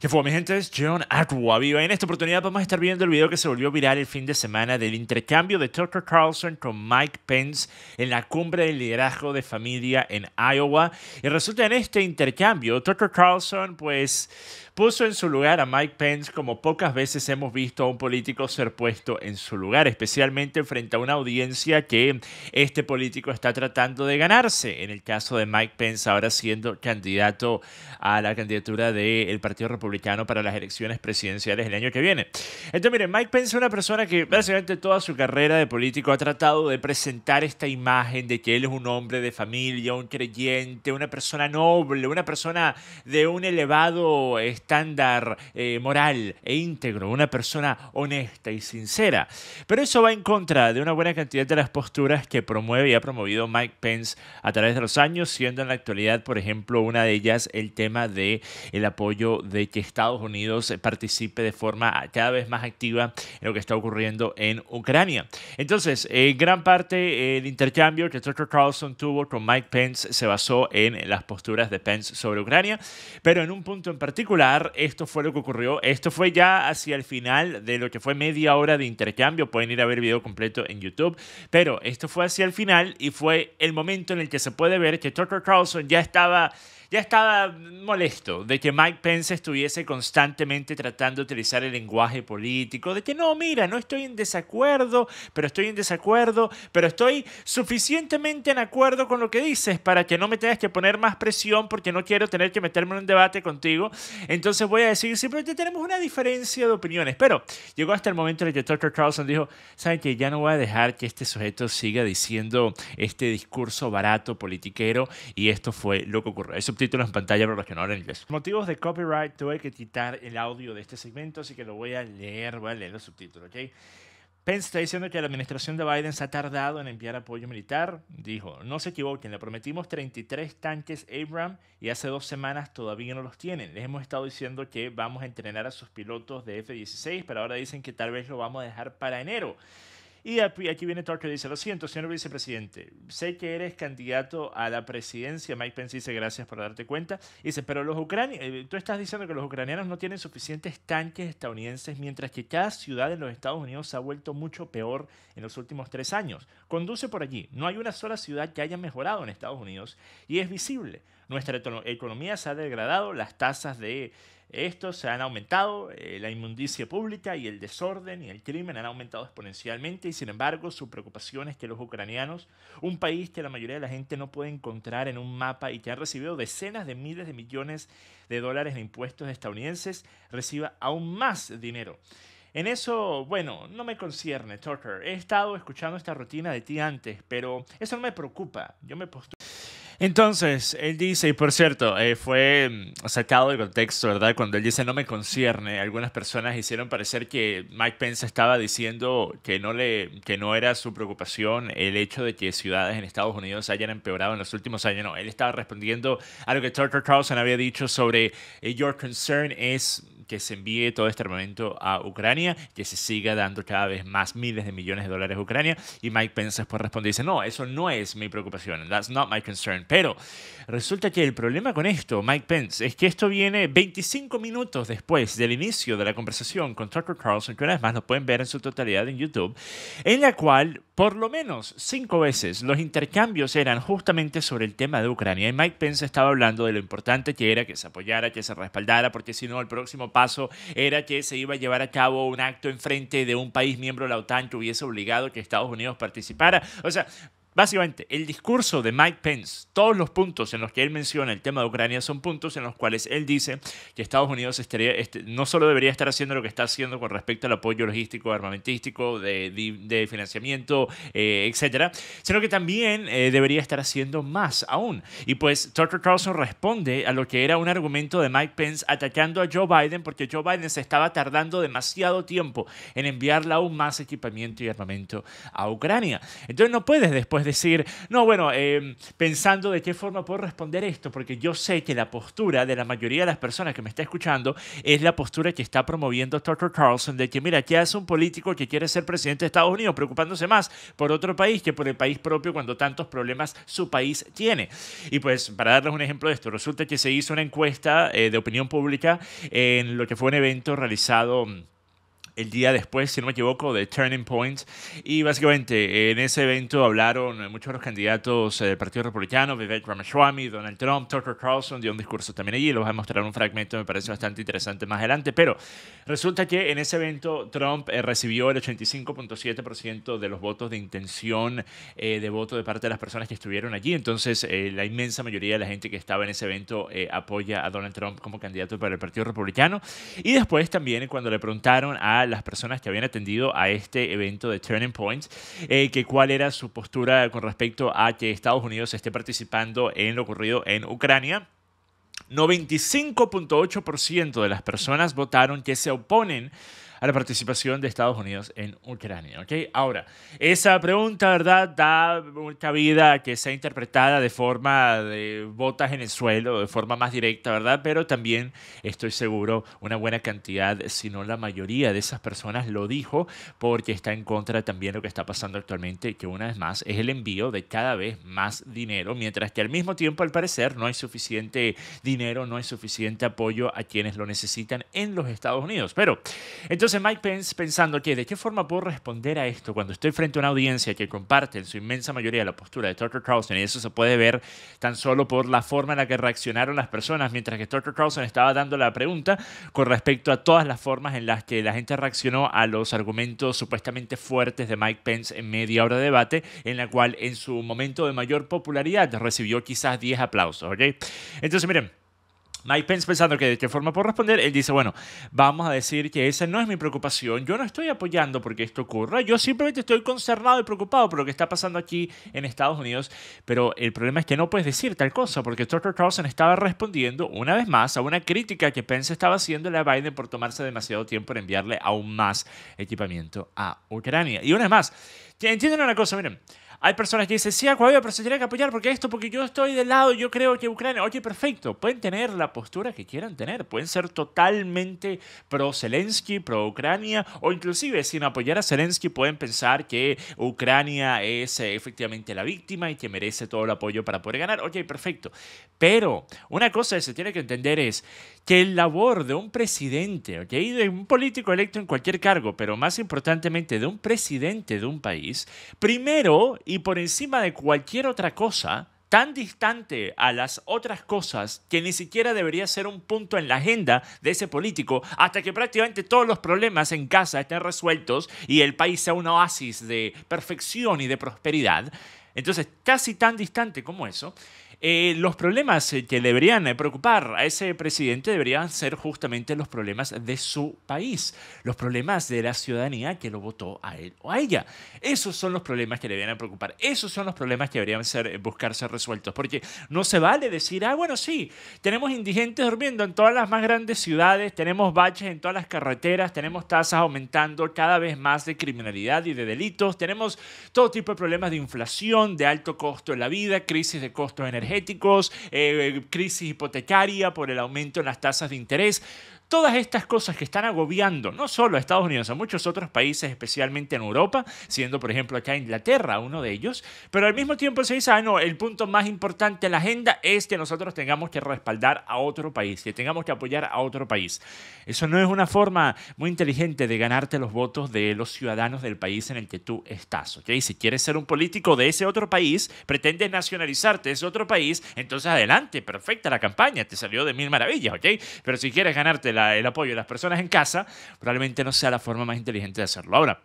¿Qué fue mi gente, es John Aquaviva. En esta oportunidad vamos a estar viendo el video que se volvió viral el fin de semana del intercambio de Tucker Carlson con Mike Pence en la cumbre del liderazgo de familia en Iowa. Y resulta en este intercambio, Tucker Carlson pues puso en su lugar a Mike Pence como pocas veces hemos visto a un político ser puesto en su lugar, especialmente frente a una audiencia que este político está tratando de ganarse. En el caso de Mike Pence, ahora siendo candidato a la candidatura del Partido Republicano para las elecciones presidenciales el año que viene. Entonces, miren, Mike Pence es una persona que básicamente toda su carrera de político ha tratado de presentar esta imagen de que él es un hombre de familia, un creyente, una persona noble, una persona de un elevado... Este, estándar eh, moral e íntegro, una persona honesta y sincera. Pero eso va en contra de una buena cantidad de las posturas que promueve y ha promovido Mike Pence a través de los años, siendo en la actualidad, por ejemplo, una de ellas el tema de el apoyo de que Estados Unidos eh, participe de forma cada vez más activa en lo que está ocurriendo en Ucrania. Entonces, en eh, gran parte el intercambio que Tucker Carlson tuvo con Mike Pence se basó en las posturas de Pence sobre Ucrania, pero en un punto en particular esto fue lo que ocurrió. Esto fue ya hacia el final de lo que fue media hora de intercambio. Pueden ir a ver el video completo en YouTube. Pero esto fue hacia el final y fue el momento en el que se puede ver que Tucker Carlson ya estaba ya estaba molesto de que Mike Pence estuviese constantemente tratando de utilizar el lenguaje político, de que no, mira, no estoy en desacuerdo, pero estoy en desacuerdo, pero estoy suficientemente en acuerdo con lo que dices para que no me tengas que poner más presión porque no quiero tener que meterme en un debate contigo. Entonces voy a decir, simplemente tenemos una diferencia de opiniones, pero llegó hasta el momento en el que Tucker Carlson dijo, ¿saben que ya no voy a dejar que este sujeto siga diciendo este discurso barato, politiquero, y esto fue lo que ocurrió subtítulos en pantalla para los que no hablan inglés. Motivos de copyright, tuve que quitar el audio de este segmento, así que lo voy a leer, voy a leer los subtítulos, ¿ok? Pence está diciendo que la administración de Biden se ha tardado en enviar apoyo militar. Dijo, no se equivoquen, le prometimos 33 tanques Abram y hace dos semanas todavía no los tienen. Les hemos estado diciendo que vamos a entrenar a sus pilotos de F-16, pero ahora dicen que tal vez lo vamos a dejar para enero. Y aquí viene Tucker y dice, lo siento, señor vicepresidente, sé que eres candidato a la presidencia. Mike Pence dice, gracias por darte cuenta. dice, pero los ucranianos, eh, tú estás diciendo que los ucranianos no tienen suficientes tanques estadounidenses, mientras que cada ciudad en los Estados Unidos se ha vuelto mucho peor en los últimos tres años. Conduce por allí. No hay una sola ciudad que haya mejorado en Estados Unidos y es visible. Nuestra economía se ha degradado, las tasas de estos se han aumentado, eh, la inmundicia pública y el desorden y el crimen han aumentado exponencialmente y sin embargo su preocupación es que los ucranianos, un país que la mayoría de la gente no puede encontrar en un mapa y que han recibido decenas de miles de millones de dólares de impuestos estadounidenses, reciba aún más dinero. En eso, bueno, no me concierne, Tucker. He estado escuchando esta rutina de ti antes, pero eso no me preocupa. Yo me postulo. Entonces, él dice, y por cierto, eh, fue mm, sacado de contexto, ¿verdad? Cuando él dice no me concierne, algunas personas hicieron parecer que Mike Pence estaba diciendo que no, le, que no era su preocupación el hecho de que ciudades en Estados Unidos hayan empeorado en los últimos años. No, él estaba respondiendo a lo que Tucker Carlson había dicho sobre eh, your concern is que se envíe todo este armamento a Ucrania, que se siga dando cada vez más miles de millones de dólares a Ucrania. Y Mike Pence después responde y dice, no, eso no es mi preocupación, that's not my concern. Pero resulta que el problema con esto, Mike Pence, es que esto viene 25 minutos después del inicio de la conversación con Tucker Carlson, que una vez más lo pueden ver en su totalidad en YouTube, en la cual por lo menos cinco veces los intercambios eran justamente sobre el tema de Ucrania y Mike Pence estaba hablando de lo importante que era que se apoyara, que se respaldara, porque si no el próximo paso era que se iba a llevar a cabo un acto en frente de un país miembro de la OTAN que hubiese obligado que Estados Unidos participara. O sea, Básicamente, el discurso de Mike Pence, todos los puntos en los que él menciona el tema de Ucrania son puntos en los cuales él dice que Estados Unidos este, no solo debería estar haciendo lo que está haciendo con respecto al apoyo logístico, armamentístico, de, financiamiento, eh, etcétera, sino que también eh, debería estar haciendo más aún. Y pues Tucker Carlson responde a lo que era un argumento de Mike Pence atacando a Joe Biden porque Joe Biden se estaba tardando demasiado tiempo en enviarle aún más equipamiento y armamento a Ucrania. Entonces no puedes después es decir, no, bueno, em, pensando de qué forma puedo responder esto, porque yo sé que la postura de la mayoría de las personas que me está escuchando es la postura que está promoviendo Dr. Carlson, de que mira, ¿qué hace un político que quiere ser presidente de Estados Unidos preocupándose más por otro país que por el país propio cuando tantos problemas su país tiene? Y pues, para darles un ejemplo de esto, resulta que se hizo una encuesta eh, de opinión pública en lo que fue un evento realizado el día después, si no me equivoco, de Turning Point. Y básicamente en ese evento hablaron muchos de los candidatos eh, del Partido Republicano, Vivek Ramaswamy, Donald Trump, Tucker Carlson, dio un discurso también allí. Los voy a mostrar un fragmento, me parece bastante interesante más adelante. Pero resulta que en ese evento Trump eh, recibió el 85.7% de los votos de intención eh, de voto de parte de las personas que estuvieron allí. Entonces, la inmensa mayoría de la gente que estaba en ese evento apoya a Donald Trump como candidato para el Partido Republicano. Y después también cuando le preguntaron a las personas que habían atendido a este evento de Turning Point, eh, que cuál era su postura con respecto a que Estados Unidos esté participando en lo ocurrido en Ucrania. 95.8% de las personas votaron que se oponen a la participación de Estados Unidos en Ucrania. ¿okay? Ahora, esa pregunta, ¿verdad?, da cabida vida que sea interpretada de forma de botas en el suelo, de forma más directa, ¿verdad? Pero también estoy seguro una buena cantidad, si no la mayoría de esas personas lo dijo porque está en contra también de lo que está pasando actualmente, que una vez más es el envío de cada vez más dinero, mientras que al mismo tiempo, al parecer, no hay suficiente dinero, no hay suficiente apoyo a quienes lo necesitan en los Estados Unidos. Pero, entonces, Mike Pence pensando que de qué forma puedo responder a esto cuando estoy frente a una audiencia que comparte en su inmensa mayoría la postura de Tucker Carlson y eso se puede ver tan solo por la forma en la que reaccionaron las personas mientras que Tucker Carlson estaba dando la pregunta con respecto a todas las formas en las que la gente reaccionó a los argumentos supuestamente fuertes de Mike Pence en media hora de debate en la cual en su momento de mayor popularidad recibió quizás 10 aplausos, ¿ok? Entonces miren, Mike Pence pensando que de qué forma puedo responder, él dice, bueno, vamos a decir que esa no es mi preocupación, yo no estoy apoyando porque esto ocurra, yo simplemente estoy concernado y preocupado por lo que está pasando aquí en Estados Unidos, pero el problema es que no puedes decir tal cosa, porque Tucker Carlson estaba respondiendo una vez más a una crítica que Pence estaba haciéndole a Biden por tomarse demasiado tiempo en enviarle aún más equipamiento a Ucrania. Y una vez más, entienden una cosa, miren, hay personas que dicen, sí, a Acuavio, pero se tiene que apoyar porque esto, porque yo estoy del lado, yo creo que Ucrania. Oye, perfecto, pueden tener la postura que quieran tener, pueden ser totalmente pro Zelensky, pro Ucrania, o inclusive sin apoyar a Zelensky pueden pensar que Ucrania es eh, efectivamente la víctima y que merece todo el apoyo para poder ganar. Oye, perfecto. Pero una cosa que se tiene que entender es, que el labor de un presidente, de un político electo en cualquier cargo, pero más importantemente de un presidente de un país, primero y por encima de cualquier otra cosa, tan distante a las otras cosas que ni siquiera debería ser un punto en la agenda de ese político hasta que prácticamente todos los problemas en casa estén resueltos y el país sea un oasis de perfección y de prosperidad. Entonces, casi tan distante como eso, eh, los problemas eh, que deberían eh, preocupar a ese presidente deberían ser justamente los problemas de su país, los problemas de la ciudadanía que lo votó a él o a ella. Esos son los problemas que le deberían preocupar, esos son los problemas que deberían ser, buscarse resueltos, porque no se vale decir, ah, bueno, sí, tenemos indigentes durmiendo en todas las más grandes ciudades, tenemos baches en todas las carreteras, tenemos tasas aumentando cada vez más de criminalidad y de delitos, tenemos todo tipo de problemas de inflación, de alto costo en la vida, crisis de costos energía energéticos, eh, eh, crisis hipotecaria por el aumento en las tasas de interés. Todas estas cosas que están agobiando no solo a Estados Unidos, a muchos otros países, especialmente en Europa, siendo por ejemplo acá Inglaterra uno de ellos, pero al mismo tiempo se dice, ah, no, el punto más importante de la agenda es que nosotros tengamos que respaldar a otro país, que tengamos que apoyar a otro país. Eso no es una forma muy inteligente de ganarte los votos de los ciudadanos del país en el que tú estás, ¿ok? Si quieres ser un político de ese otro país, pretendes nacionalizarte de ese otro país, entonces adelante, perfecta la campaña, te salió de mil maravillas, ¿ok? Pero si quieres ganarte la el apoyo de las personas en casa, probablemente no sea la forma más inteligente de hacerlo. Ahora,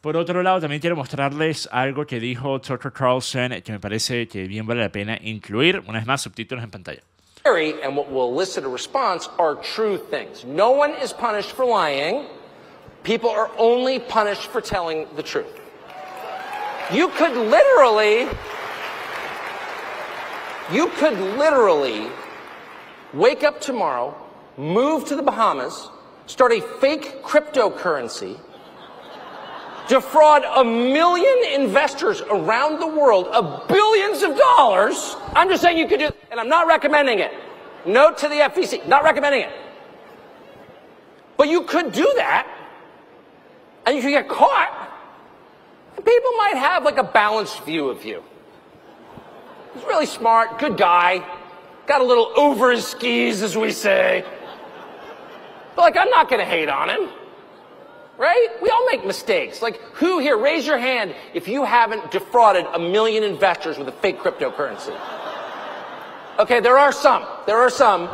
por otro lado, también quiero mostrarles algo que dijo Tucker Carlson que me parece que bien vale la pena incluir. Una vez más, subtítulos en pantalla. And what will elicit a response are true things. No one is punished for lying. People are only punished for telling the truth. You could literally, you could literally wake up tomorrow move to the Bahamas, start a fake cryptocurrency, defraud a million investors around the world of billions of dollars. I'm just saying you could do, and I'm not recommending it. Note to the FEC, not recommending it. But you could do that, and you could get caught. People might have like a balanced view of you. He's really smart, good guy, got a little over his skis, as we say. But like, I'm not going to hate on him. Right? We all make mistakes. Like, who here, raise your hand if you haven't defrauded a million investors with a fake cryptocurrency. Okay, there are some. There are some.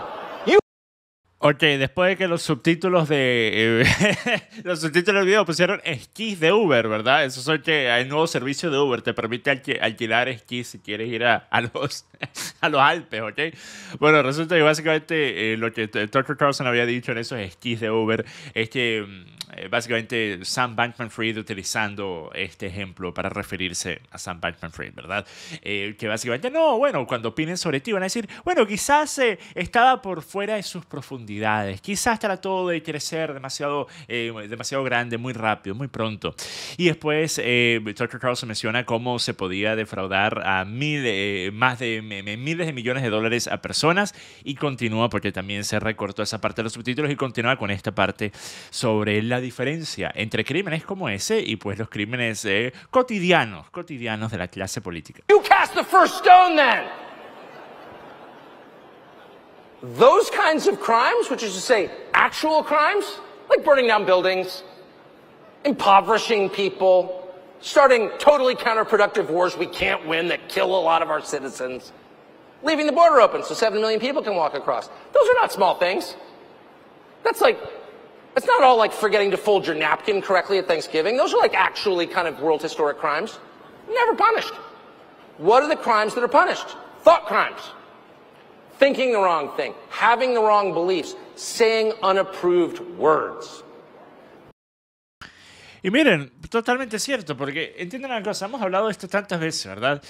Ok, después de que los subtítulos de. Eh, los subtítulos del video pusieron esquís de Uber, ¿verdad? Eso es que hay nuevo servicio de Uber, te permite alquilar esquís si quieres ir a, los, a los Alpes, ¿ok? Bueno, resulta que básicamente eh, lo que Tucker Carlson había dicho en esos esquís de Uber es que mm, eh, básicamente Sam Bankman Fried, utilizando este ejemplo para referirse a Sam Bankman Fried, ¿verdad? que básicamente, no, bueno, cuando opinen sobre ti van a decir, bueno, quizás estaba por fuera de sus profundidades profundidades. Quizás trató de crecer demasiado, eh, demasiado grande, muy rápido, muy pronto. Y después, eh, Tucker Carlson menciona cómo se podía defraudar a eh, más de miles de millones de dólares a personas y continúa, porque también se recortó esa parte de los subtítulos y continúa con esta parte sobre la diferencia entre crímenes como ese y pues los crímenes eh, cotidianos, cotidianos de la clase política. those kinds of crimes, which is to say actual crimes, like burning down buildings, impoverishing people, starting totally counterproductive wars we can't win that kill a lot of our citizens, leaving the border open so 7 million people can walk across. Those are not small things. That's like, that's not all like forgetting to fold your napkin correctly at Thanksgiving. Those are like actually kind of world historic crimes. Never punished. What are the crimes that are punished? Thought crimes. Y miren, totalmente cierto, porque entienden una cosa, hemos hablado de esto tantas veces, ¿verdad?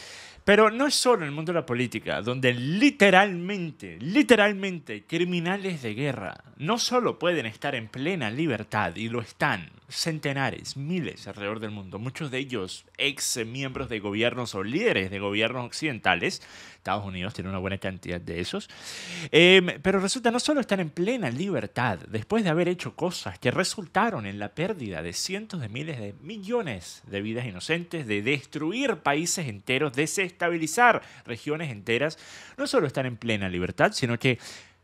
Pero no es solo en el mundo de la política, donde literalmente, literalmente, criminales de guerra no solo pueden estar en plena libertad, y lo están, centenares, miles alrededor del mundo, muchos de ellos ex miembros de gobiernos o líderes de gobiernos occidentales, Estados Unidos tiene una buena cantidad de esos. Em, pero resulta, no solo están en plena libertad, después de haber hecho cosas que resultaron en la pérdida de cientos de miles de millones de vidas inocentes, de destruir países enteros, desestabilizar regiones enteras, no solo están en plena libertad, sino que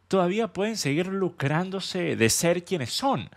todavía pueden seguir lucrándose de ser quienes son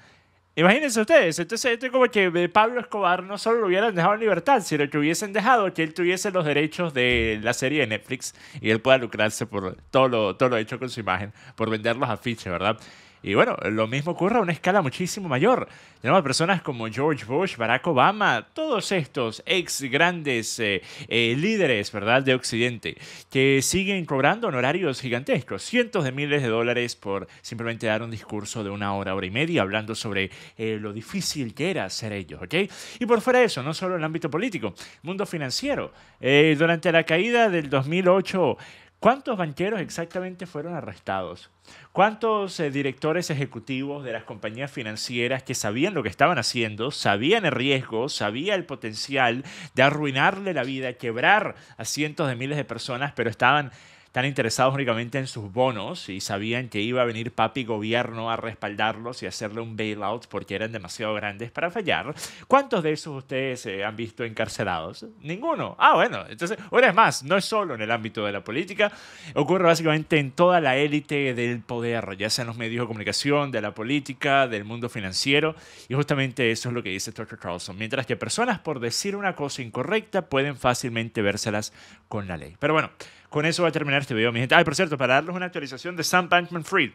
Imagínense ustedes, entonces esto es como que eh, Pablo Escobar no solo lo hubieran dejado en libertad, sino que hubiesen dejado que él tuviese los derechos de la serie de Netflix y él pueda lucrarse por todo lo, todo lo hecho con su imagen, por vender los afiches, ¿verdad? Y bueno, lo mismo ocurre a una escala muchísimo mayor. Tenemos personas como George Bush, Barack Obama, todos estos ex grandes eh, eh, líderes, ¿verdad?, de Occidente, que siguen cobrando honorarios gigantescos, cientos de miles de dólares por simplemente dar un discurso de una hora, hora y media, hablando sobre eh, lo difícil que era ser ellos, ¿ok? Y por fuera de eso, no solo en el ámbito político, mundo financiero. durante la caída del 2008, ¿Cuántos banqueros exactamente fueron arrestados? ¿Cuántos eh, directores ejecutivos de las compañías financieras que sabían lo que estaban haciendo, sabían el riesgo, sabían el potencial de arruinarle la vida, quebrar a cientos de miles de personas, pero estaban están interesados únicamente en sus bonos y sabían que iba a venir papi gobierno a respaldarlos y hacerle un bailout porque eran demasiado grandes para fallar. ¿Cuántos de esos ustedes eh, han visto encarcelados? Ninguno. Ah, bueno, entonces, una vez más, no es solo en el ámbito de la política, ocurre básicamente en toda la élite del poder, ya sea en los medios de comunicación, de la política, del mundo financiero, y justamente eso es lo que dice Tucker Carlson. Mientras que personas por decir una cosa incorrecta pueden fácilmente vérselas con la ley. Pero bueno, con eso va a terminar este video, mi gente. Ay, por cierto, para darles una actualización de Sam Bankman Fried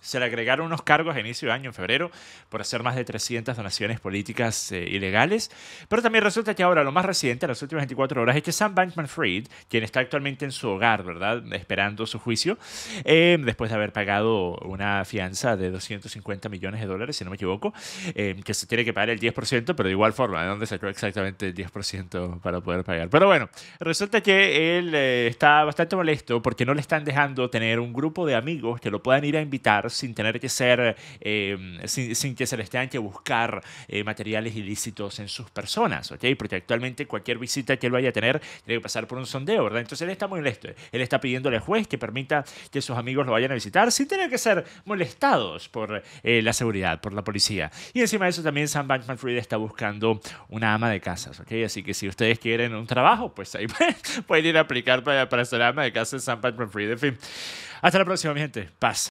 se le agregaron unos cargos a inicio de año, en febrero, por hacer más de 300 donaciones políticas eh, ilegales. Pero también resulta que ahora, lo más reciente, en las últimas 24 horas, es que Sam Bankman Fried, quien está actualmente en su hogar, ¿verdad?, esperando su juicio, eh, después de haber pagado una fianza de 250 millones de dólares, si no me equivoco, eh, que se tiene que pagar el 10%, pero de igual forma, ¿de dónde sacó exactamente el 10% para poder pagar? Pero bueno, resulta que él está bastante molesto porque no le están dejando tener un grupo de amigos que lo puedan ir a invitar sin tener que ser, em, sin, que se les tengan que buscar eh, materiales ilícitos en sus personas, ¿ok? Porque actualmente cualquier visita que él vaya a tener tiene que pasar por un sondeo, ¿verdad? Entonces él está muy molesto, él está pidiéndole al juez que permita que sus amigos lo vayan a visitar sin tener que ser molestados por eh, la seguridad, por la policía. Y encima de eso también Sam Bankman Fried está buscando una ama de casas, ¿ok? Así que si ustedes quieren un trabajo, pues ahí pueden ir a aplicar para, para ser ama de casa de Sam Bankman Fried. En fin, hasta la próxima, mi gente. Paz.